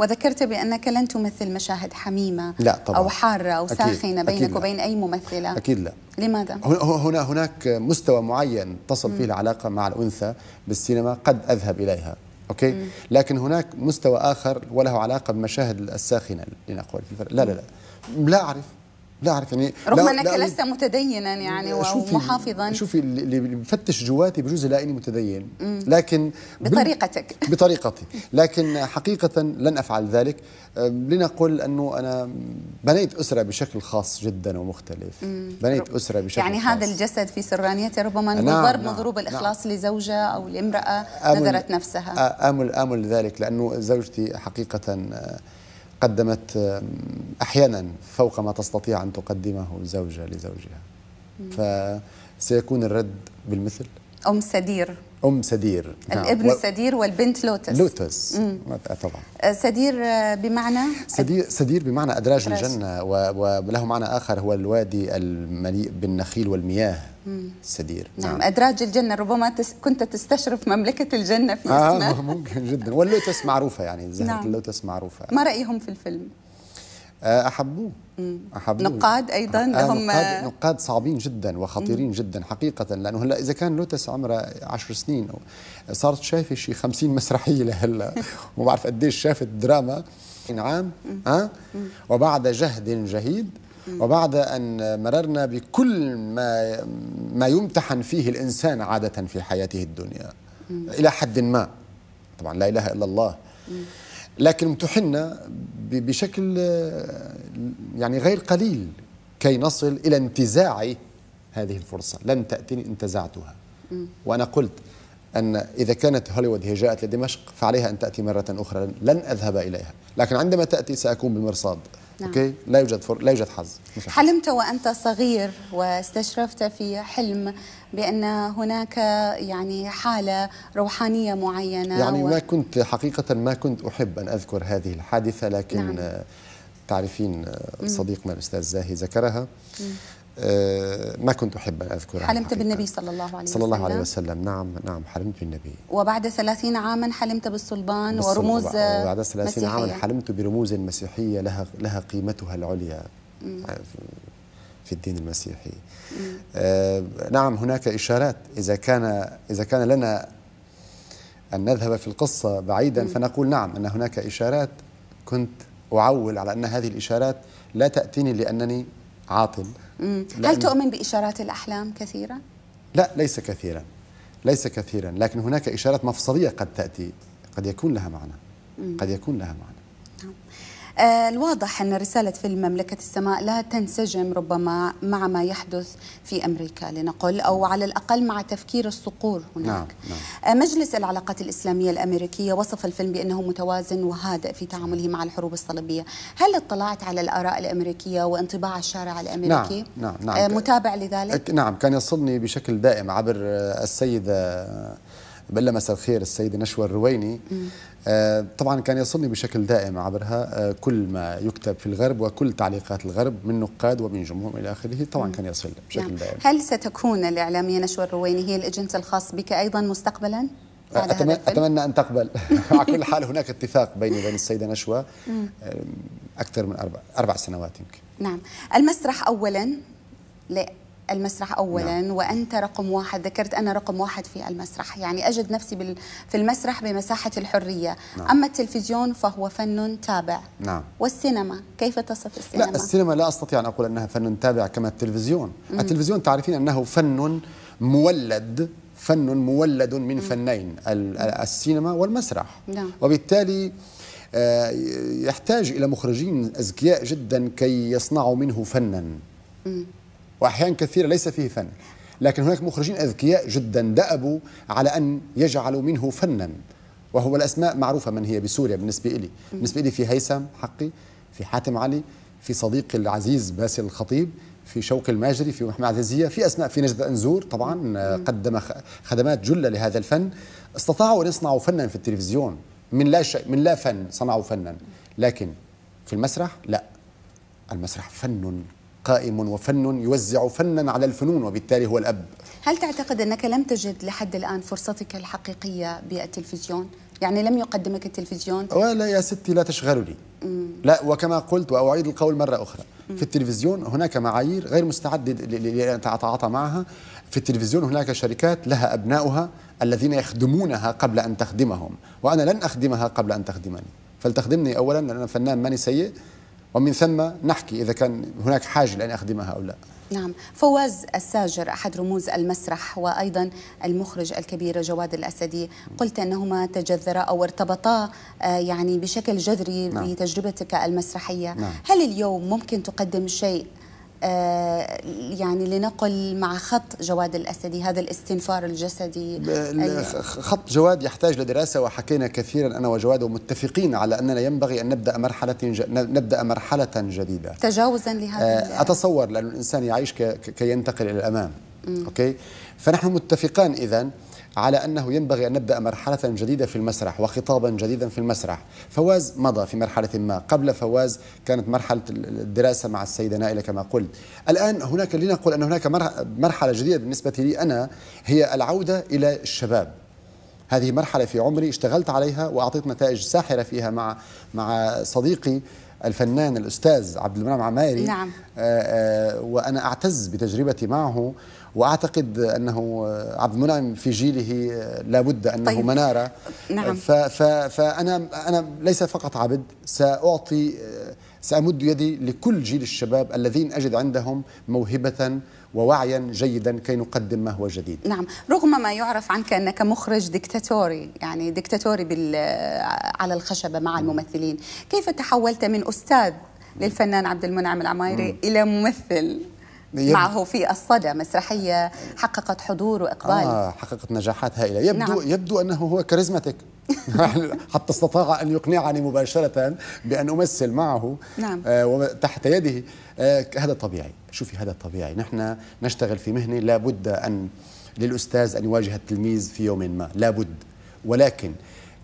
وذكرت بأنك لن تمثل مشاهد حميمة لا طبعا أو حارة أو ساخنة بينك أكيد وبين أي ممثلة أكيد لا لماذا؟ هنا هناك مستوى معين تصل فيه العلاقة مع الأنثى بالسينما قد أذهب إليها أوكي؟ مم. لكن هناك مستوى آخر وله علاقة بمشاهد الساخنة لنقول لا لا لا لا أعرف لا اعرف يعني رغم انك لست متدينا يعني ومحافظا شوفي اللي بفتش جواتي بجوز يلاقيني متدين لكن بطريقتك <laughs> بطريقتي لكن حقيقه لن افعل ذلك لنقل انه انا بنيت اسره بشكل خاص جدا ومختلف بنيت اسره بشكل يعني خاص. هذا الجسد في سرانيته ربما نعم ضرب نعم مضروب الاخلاص نعم. لزوجه او لامراه نذرت نفسها امل امل ذلك لانه زوجتي حقيقه قدمت أحيانا فوق ما تستطيع أن تقدمه زوجة لزوجها فسيكون الرد بالمثل أم سدير أم سدير نعم. الابن نعم. سدير والبنت لوتس لوتس مم. طبعا أه، سدير آه، بمعنى سدير, سدير بمعنى أدراج, أدراج. الجنة وله معنى آخر هو الوادي المليء بالنخيل والمياه مم. سدير نعم. نعم أدراج الجنة ربما تس كنت تستشرف مملكة الجنة في آه، اسمها آه ممكن جدا واللوتس معروفة يعني زهرة نعم. اللوتس معروفة ما رأيهم في الفيلم؟ آه، احبوه احبوه نقاد ايضا آه، هم نقاد, آه، صعبين جدا وخطيرين جدا حقيقه لانه هلا اذا كان لوتس عمرها 10 سنين صارت شايفه شي 50 مسرحيه لهلا <laughs> وما بعرف قديش شافت دراما عام ها وبعد جهد جهيد وبعد أن مررنا بكل ما ما يمتحن فيه الإنسان عادة في حياته الدنيا إلى حد ما طبعا لا إله إلا الله لكن امتحنا بشكل يعني غير قليل كي نصل إلى انتزاع هذه الفرصة لن تأتيني انتزعتها وأنا قلت أن إذا كانت هوليوود هي جاءت لدمشق فعليها أن تأتي مرة أخرى لن أذهب إليها لكن عندما تأتي سأكون بالمرصاد نعم. أوكي لا يوجد فر... لا يوجد حظ حلمت وأنت صغير واستشرفت في حلم بأن هناك يعني حالة روحانية معينة يعني و... ما كنت حقيقة ما كنت أحب أن أذكر هذه الحادثة لكن نعم. تعرفين صديقنا الأستاذ زاهي ذكرها آه، ما كنت أحب أن أذكرها حلمت الحقيقة. بالنبي صلى الله عليه وسلم صلى الله عليه وسلم نعم نعم حلمت بالنبي وبعد 30 عاما حلمت بالصلبان ورموز ورموز وبعد 30 عاما حلمت برموز مسيحية لها لها قيمتها العليا مم. آه، في الدين المسيحي آه نعم هناك إشارات إذا كان إذا كان لنا أن نذهب في القصة بعيدا مم. فنقول نعم أن هناك إشارات كنت أعول على أن هذه الإشارات لا تأتيني لأنني عاطل مم. هل تؤمن بإشارات الأحلام كثيرا؟ لا ليس كثيرا ليس كثيرا لكن هناك إشارات مفصلية قد تأتي قد يكون لها معنى مم. قد يكون لها معنى آه، الواضح أن رسالة فيلم مملكة السماء لا تنسجم ربما مع ما يحدث في أمريكا لنقل أو على الأقل مع تفكير الصقور هناك نعم. نعم. آه، مجلس العلاقات الإسلامية الأمريكية وصف الفيلم بأنه متوازن وهادئ في تعامله مع الحروب الصليبية هل اطلعت على الآراء الأمريكية وانطباع الشارع الأمريكي نعم. نعم. نعم. آه، متابع لذلك؟ نعم كان يصلني بشكل دائم عبر السيدة بلا مساء الخير السيده نشوى الرويني آه طبعا كان يصلني بشكل دائم عبرها آه كل ما يكتب في الغرب وكل تعليقات الغرب من نقاد ومن جمهور الى اخره طبعا مم. كان يصل بشكل نعم. دائم هل ستكون الاعلاميه نشوى الرويني هي الاجنت الخاص بك ايضا مستقبلا؟ أتمنى, أتمنى أن تقبل <laughs> <laughs> على كل حال هناك اتفاق بيني وبين السيدة نشوى آه، أكثر من أربع, أربع سنوات يمكن نعم المسرح أولا المسرح نعم. أولا نعم. وأنت رقم واحد ذكرت أنا رقم واحد في المسرح يعني أجد نفسي بال... في المسرح بمساحة الحرية نعم. أما التلفزيون فهو فن تابع نعم. والسينما كيف تصف السينما؟ لا السينما لا أستطيع أن أقول أنها فن تابع كما التلفزيون مم. التلفزيون تعرفين أنه فن مولد فن مولد من فنين السينما والمسرح نعم. وبالتالي آه، يحتاج إلى مخرجين أذكياء جدا كي يصنعوا منه فنا وأحيان كثيرة ليس فيه فن لكن هناك مخرجين أذكياء جدا دأبوا على أن يجعلوا منه فنا وهو الأسماء معروفة من هي بسوريا بالنسبة إلي بالنسبة إلي في هيثم حقي في حاتم علي في صديقي العزيز باسل الخطيب في شوق الماجري في محمد عزيزية في أسماء في نجد أنزور طبعا آه، قدم خدمات جلة لهذا الفن استطاعوا أن يصنعوا فنا في التلفزيون من لا شيء من لا فن صنعوا فنا لكن في المسرح لا المسرح فن قائم وفن يوزع فنا على الفنون وبالتالي هو الأب هل تعتقد أنك لم تجد لحد الآن فرصتك الحقيقية بالتلفزيون؟ يعني لم يقدمك التلفزيون؟ ولا يا ستي لا تشغلني لا وكما قلت وأعيد القول مرة أخرى في التلفزيون هناك معايير غير مستعد لأن أتعاطى معها في التلفزيون هناك شركات لها أبناؤها الذين يخدمونها قبل أن تخدمهم وأنا لن أخدمها قبل أن تخدمني فلتخدمني أولا لأن أنا فنان ماني سيء ومن ثم نحكي إذا كان هناك حاجة لأن أخدمها أو لا نعم فواز الساجر أحد رموز المسرح وأيضا المخرج الكبير جواد الأسدي قلت أنهما تجذرا أو ارتبطا آه، يعني بشكل جذري نعم. بتجربتك المسرحية نعم. هل اليوم ممكن تقدم شيء آه، يعني لنقل مع خط جواد الأسدي هذا الاستنفار الجسدي خط جواد يحتاج لدراسة وحكينا كثيرا أنا وجواد ومتفقين على أننا ينبغي أن نبدأ مرحلة نبدأ مرحلة جديدة تجاوزا لهذا آه، أتصور لأن الإنسان يعيش كي ينتقل إلى الأمام م. أوكي فنحن متفقان إذا على أنه ينبغي أن نبدأ مرحلة جديدة في المسرح وخطابا جديدا في المسرح فواز مضى في مرحلة ما قبل فواز كانت مرحلة الدراسة مع السيدة نائلة كما قلت الآن هناك لنقل أن هناك مرحلة جديدة بالنسبة لي أنا هي العودة إلى الشباب هذه مرحلة في عمري اشتغلت عليها وأعطيت نتائج ساحرة فيها مع مع صديقي الفنان الأستاذ عبد المنعم عماري نعم. آه، آه، وأنا أعتز بتجربتي معه واعتقد انه عبد المنعم في جيله آه، لابد انه طيب. مناره نعم ف ف فانا انا ليس فقط عبد ساعطي سامد يدي لكل جيل الشباب الذين اجد عندهم موهبه ووعيا جيدا كي نقدم ما هو جديد نعم رغم ما يعرف عنك أنك مخرج ديكتاتوري يعني ديكتاتوري بال... على الخشبة مع الممثلين كيف تحولت من أستاذ للفنان عبد المنعم العمايري إلى ممثل معه في الصدى مسرحية حققت حضور وإقبال آه حققت نجاحات هائلة يبدو, نعم. يبدو أنه هو كاريزماتيك <laughs> حتى استطاع أن يقنعني مباشرة بأن أمثل معه نعم. آه وتحت يده آه هذا طبيعي شوفي هذا طبيعي نحن نشتغل في مهنة لابد أن للأستاذ أن يواجه التلميذ في يوم ما لابد ولكن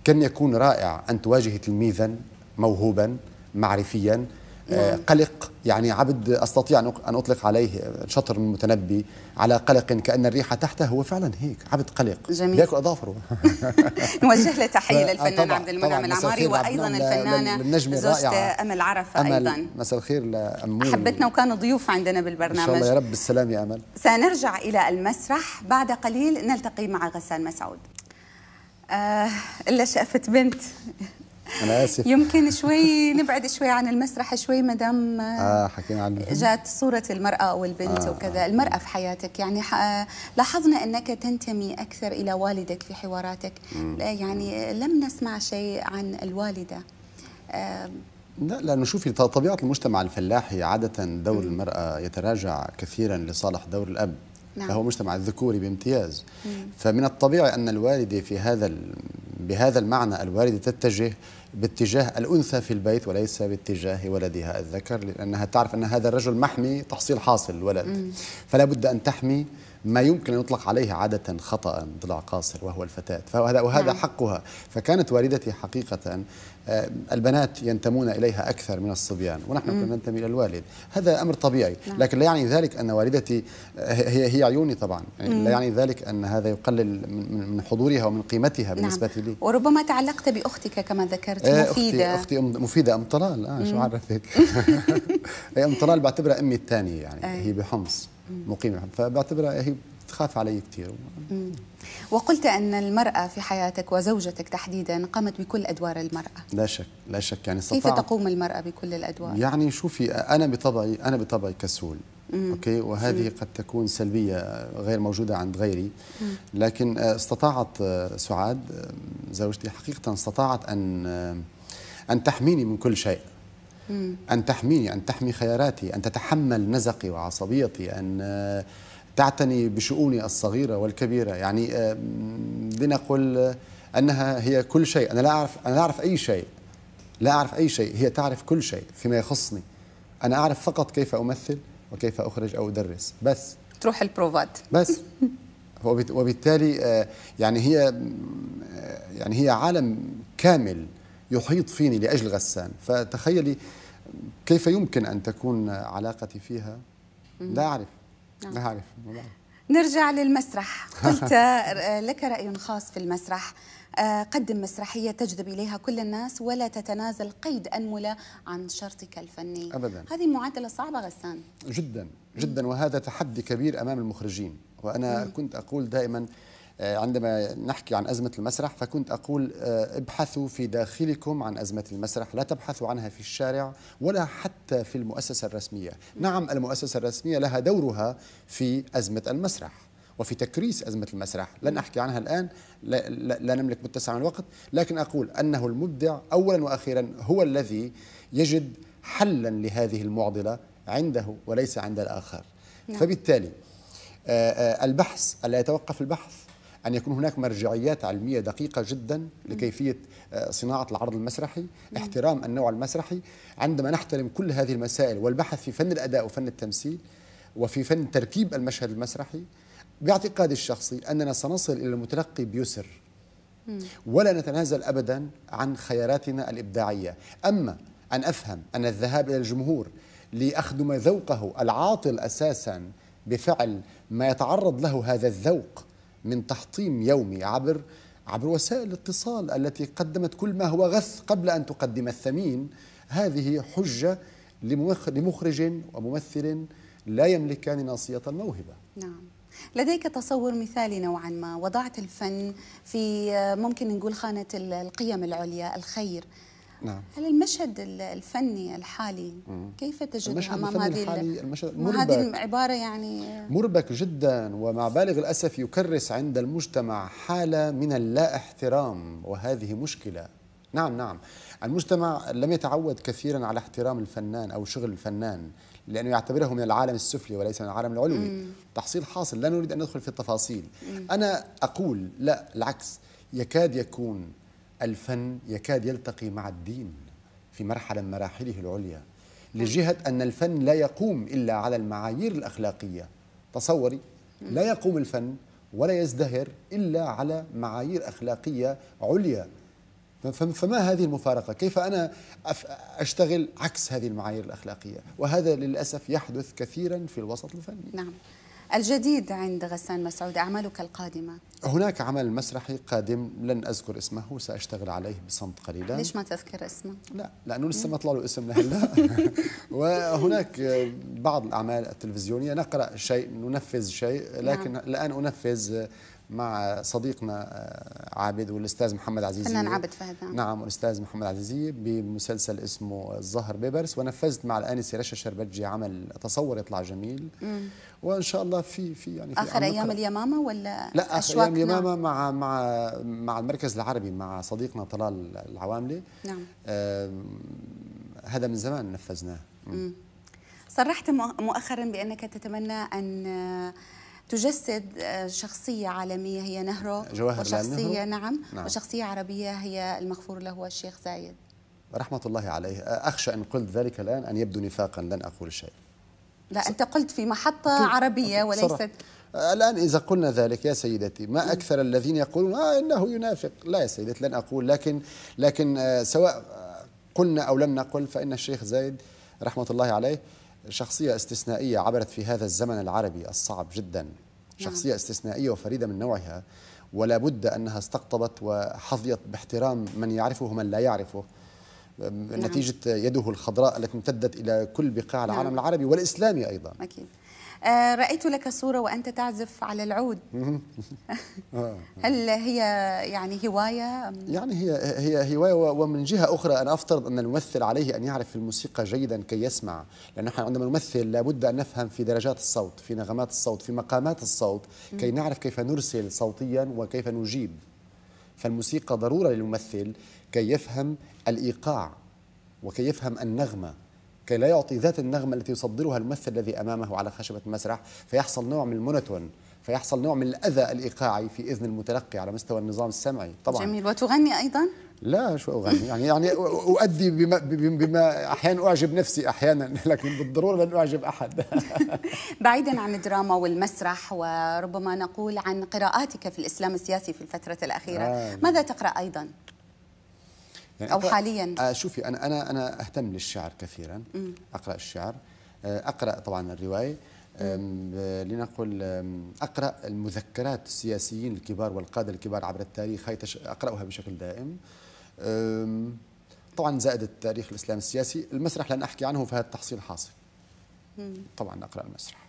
كان يكون رائع أن تواجه تلميذا موهوبا معرفيا آه، نعم. قلق يعني عبد استطيع ان اطلق عليه شطر المتنبي على قلق كان الريحه تحته هو فعلا هيك عبد قلق جميل بياكل اظافره <laughs> نوجه له تحيه <laughs> آه، للفنان عبد المنعم العماري وايضا الفنانه زوجة امل عرفه أمل ايضا مساء الخير لامول حبتنا وكانوا ضيوف عندنا بالبرنامج ان شاء الله يا رب بالسلامه يا امل سنرجع الى المسرح بعد قليل نلتقي مع غسان مسعود آه الا شقفه بنت انا اسف يمكن شوي نبعد شوي عن المسرح شوي مدام اه حكينا عن جات صوره المراه والبنت آه وكذا آه المراه في حياتك يعني لاحظنا انك تنتمي اكثر الى والدك في حواراتك يعني لم نسمع شيء عن الوالده آه لا لأنه شوفي طبيعة المجتمع الفلاحي عادة دور المرأة يتراجع كثيرا لصالح دور الأب نعم. فهو مجتمع الذكوري بامتياز مم. فمن الطبيعي أن الوالدة في هذا بهذا المعنى الوالدة تتجه باتجاه الأنثى في البيت وليس باتجاه ولدها الذكر لأنها تعرف أن هذا الرجل محمي تحصيل حاصل الولد فلا بد أن تحمي ما يمكن أن يطلق عليه عادة خطأ ضلع قاصر وهو الفتاة فهذا وهذا نعم. حقها فكانت والدتي حقيقة آه، البنات ينتمون إليها أكثر من الصبيان ونحن كنا ننتمي إلى الوالد هذا أمر طبيعي نعم. لكن لا يعني ذلك أن والدتي هي هي عيوني طبعا يعني لا يعني ذلك أن هذا يقلل من حضورها ومن قيمتها نعم. بالنسبة نعم. لي وربما تعلقت بأختك كما ذكرت آه، مفيدة أختي, أختي مفيدة أم طلال آه شو عرفك <laughs> أم طلال بعتبرها أمي الثانية يعني أي. هي بحمص مقيمة فبعتبرها هي تخاف علي كثير وقلت أن المرأة في حياتك وزوجتك تحديدا قامت بكل أدوار المرأة لا شك لا شك يعني كيف تقوم المرأة بكل الأدوار؟ يعني شوفي أنا بطبعي أنا بطبعي كسول مم. اوكي وهذه مم. قد تكون سلبيه غير موجوده عند غيري مم. لكن آه، استطاعت آه، سعاد آه، زوجتي حقيقه استطاعت ان ان تحميني من كل شيء مم. ان تحميني ان تحمي خياراتي ان تتحمل نزقي وعصبيتي ان تعتني بشؤوني الصغيرة والكبيرة يعني لنقل آه، أنها هي كل شيء أنا لا أعرف, أنا لا أعرف أي شيء لا أعرف أي شيء هي تعرف كل شيء فيما يخصني أنا أعرف فقط كيف أمثل وكيف أخرج أو أدرس بس تروح البروفات بس وبالتالي آه، يعني هي آه، يعني هي عالم كامل يحيط فيني لأجل غسان فتخيلي كيف يمكن أن تكون علاقتي فيها لا أعرف نعم. لا نرجع للمسرح قلت آه، لك رأي خاص في المسرح آه، قدم مسرحية تجذب إليها كل الناس ولا تتنازل قيد أنملة عن شرطك الفني أبدا هذه معادلة صعبة غسان جدا جدا وهذا تحدي كبير أمام المخرجين وأنا كنت أقول دائما آه، عندما نحكي عن أزمة المسرح فكنت أقول آه، ابحثوا في داخلكم عن أزمة المسرح لا تبحثوا عنها في الشارع ولا حتى في المؤسسة الرسمية نعم المؤسسة الرسمية لها دورها في أزمة المسرح وفي تكريس أزمة المسرح لن أحكي عنها الآن لا, لا, لا نملك متسع من الوقت لكن أقول أنه المبدع أولا وأخيرا هو الذي يجد حلا لهذه المعضلة عنده وليس عند الآخر نعم. فبالتالي آه، البحث ألا يتوقف البحث أن يكون هناك مرجعيات علمية دقيقة جدا لكيفية آه، صناعة العرض المسرحي نعم. احترام النوع المسرحي عندما نحترم كل هذه المسائل والبحث في فن الأداء وفن التمثيل وفي فن تركيب المشهد المسرحي باعتقادي الشخصي أننا سنصل إلى المتلقي بيسر ولا نتنازل أبدا عن خياراتنا الإبداعية أما أن أفهم أن الذهاب إلى الجمهور لأخدم ذوقه العاطل أساسا بفعل ما يتعرض له هذا الذوق من تحطيم يومي عبر عبر وسائل الاتصال التي قدمت كل ما هو غث قبل أن تقدم الثمين هذه حجة لمخرج وممثل لا يملكان ناصية الموهبة نعم لديك تصور مثالي نوعا ما وضعت الفن في ممكن نقول خانة القيم العليا الخير نعم هل المشهد الفني الحالي كيف تجد امام هذه الحالي المشهد مربك هذه العباره يعني مربك جدا ومع بالغ الاسف يكرس عند المجتمع حاله من اللا احترام وهذه مشكله نعم نعم المجتمع لم يتعود كثيرا على احترام الفنان او شغل الفنان لانه يعتبره من العالم السفلي وليس من العالم العلوي مم. تحصيل حاصل لا نريد ان ندخل في التفاصيل مم. انا اقول لا العكس يكاد يكون الفن يكاد يلتقي مع الدين في مرحله من مراحله العليا لجهه ان الفن لا يقوم الا على المعايير الاخلاقيه تصوري لا يقوم الفن ولا يزدهر الا على معايير اخلاقيه عليا فما هذه المفارقه؟ كيف انا اشتغل عكس هذه المعايير الاخلاقيه؟ وهذا للاسف يحدث كثيرا في الوسط الفني. نعم. الجديد عند غسان مسعود أعمالك القادمة هناك عمل مسرحي قادم لن أذكر اسمه سأشتغل عليه بصمت قليلا ليش ما تذكر اسمه؟ لا لأنه لسه ما طلع له اسم لهلا <laughs> وهناك بعض الأعمال التلفزيونية نقرأ شيء ننفذ شيء لكن نعم. الآن أنفذ مع صديقنا آه، عابد والاستاذ محمد عزيزي فنان عابد فهد نعم, نعم، والاستاذ محمد عزيزي بمسلسل اسمه الظهر بيبرس ونفذت مع الانسه رشا شربجي عمل تصور يطلع جميل وان شاء الله في في يعني في اخر ايام اليمامه ولا لا اخر ايام اليمامه مع مع مع المركز العربي مع صديقنا طلال العواملي نعم هذا من زمان نفذناه صرحت مؤخرا بانك تتمنى ان آه، تجسد آه، شخصية عالمية هي نهرو جواهر وشخصية نعم, نعم وشخصية عربية هي المغفور له الشيخ زايد رحمة الله عليه أخشى إن قلت ذلك الآن أن يبدو نفاقا لن أقول شيء لا أنت قلت في محطة عربية وليست صراحة. الآن إذا قلنا ذلك يا سيدتي ما أكثر الذين يقولون آه إنه ينافق لا يا سيدتي لن أقول لكن لكن آه، سواء قلنا أو لم نقل فإن الشيخ زايد رحمة الله عليه شخصية استثنائية عبرت في هذا الزمن العربي الصعب جدا نعم. شخصية استثنائية وفريدة من نوعها ولا بد أنها استقطبت وحظيت باحترام من يعرفه ومن لا يعرفه نعم. نتيجة يده الخضراء التي امتدت إلى كل بقاع نعم. العالم نعم. العربي والإسلامي أيضا أكيد آه، رأيت لك صورة وأنت تعزف على العود <laughs> هل هي يعني هواية؟ يعني هي هي هواية ومن جهة أخرى أنا أفترض أن الممثل عليه أن يعرف الموسيقى جيدا كي يسمع لأن نحن عندما نمثل لابد أن نفهم في درجات الصوت في نغمات الصوت في مقامات الصوت كي نعرف كيف نرسل صوتيا وكيف نجيب فالموسيقى ضرورة للممثل كي يفهم الإيقاع وكي يفهم النغمة كي لا يعطي ذات النغمة التي يصدرها الممثل الذي أمامه على خشبة المسرح فيحصل نوع من المونوتون فيحصل نوع من الأذى الإيقاعي في إذن المتلقي على مستوى النظام السمعي طبعا جميل وتغني أيضا؟ لا شو أغني يعني يعني أؤدي بما, بما أحيانا أعجب نفسي أحيانا لكن بالضرورة لن أعجب أحد <laughs> بعيدا عن الدراما والمسرح وربما نقول عن قراءاتك في الإسلام السياسي في الفترة الأخيرة آه. ماذا تقرأ أيضا؟ يعني او حاليا آه، شوفي انا انا انا اهتم للشعر كثيرا اقرا الشعر آه، اقرا طبعا الروايه آه، لنقل اقرا المذكرات السياسيين الكبار والقاده الكبار عبر التاريخ هاي اقراها بشكل دائم طبعا زائد التاريخ الاسلامي السياسي المسرح لن احكي عنه فهذا تحصيل حاصل طبعا اقرا المسرح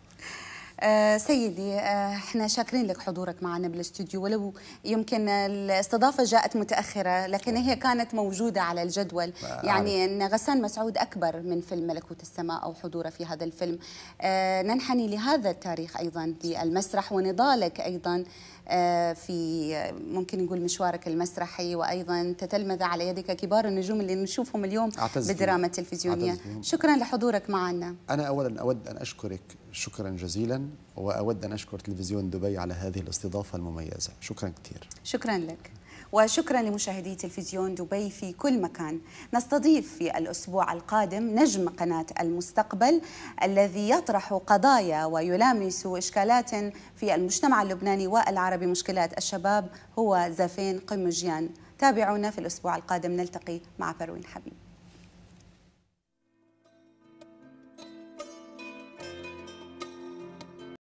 آه سيدي آه احنا شاكرين لك حضورك معنا بالاستوديو ولو يمكن الاستضافه جاءت متاخره لكن هي كانت موجوده على الجدول يعني ان غسان مسعود اكبر من فيلم ملكوت السماء او حضوره في هذا الفيلم آه ننحني لهذا التاريخ ايضا بالمسرح ونضالك ايضا آه، في ممكن نقول مشوارك المسرحي وايضا تتلمذ على يدك كبار النجوم اللي نشوفهم اليوم بالدراما التلفزيونيه شكرا لحضورك معنا انا اولا اود ان اشكرك شكرا جزيلا واود ان اشكر تلفزيون دبي على هذه الاستضافه المميزه شكرا كثير شكرا لك وشكرا لمشاهدي تلفزيون دبي في كل مكان نستضيف في الأسبوع القادم نجم قناة المستقبل الذي يطرح قضايا ويلامس إشكالات في المجتمع اللبناني والعربي مشكلات الشباب هو زفين قمجيان تابعونا في الأسبوع القادم نلتقي مع بروين حبيب